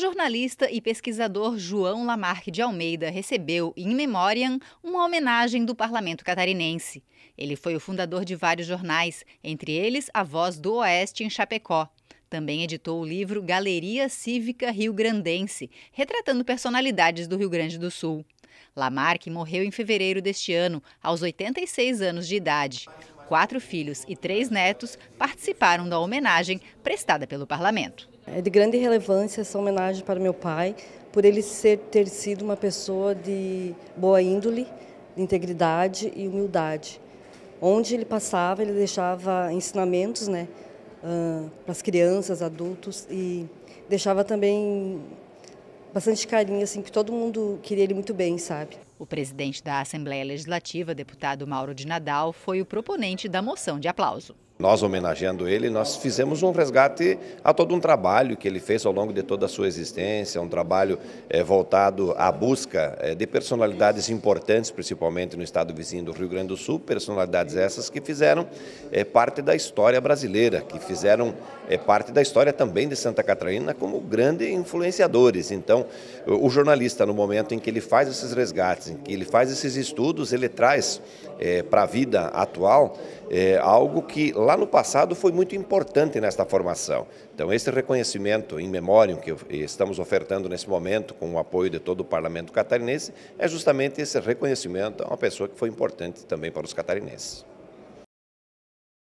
jornalista e pesquisador João Lamarck de Almeida recebeu, em memoriam, uma homenagem do parlamento catarinense. Ele foi o fundador de vários jornais, entre eles A Voz do Oeste em Chapecó. Também editou o livro Galeria Cívica Rio Grandense, retratando personalidades do Rio Grande do Sul. Lamarck morreu em fevereiro deste ano, aos 86 anos de idade. Quatro filhos e três netos participaram da homenagem prestada pelo parlamento. É de grande relevância essa homenagem para meu pai, por ele ser, ter sido uma pessoa de boa índole, de integridade e humildade. Onde ele passava, ele deixava ensinamentos né, ah, para as crianças, adultos, e deixava também bastante carinho, assim, que todo mundo queria ele muito bem, sabe? O presidente da Assembleia Legislativa, deputado Mauro de Nadal, foi o proponente da moção de aplauso. Nós, homenageando ele, nós fizemos um resgate a todo um trabalho que ele fez ao longo de toda a sua existência, um trabalho é, voltado à busca é, de personalidades importantes, principalmente no estado vizinho do Rio Grande do Sul, personalidades essas que fizeram é, parte da história brasileira, que fizeram parte da história também de Santa Catarina como grandes influenciadores. Então, o jornalista, no momento em que ele faz esses resgates, Assim, que ele faz esses estudos, ele traz é, para a vida atual é, algo que lá no passado foi muito importante nesta formação. Então, esse reconhecimento em memória que estamos ofertando nesse momento, com o apoio de todo o parlamento catarinense, é justamente esse reconhecimento a uma pessoa que foi importante também para os catarinenses.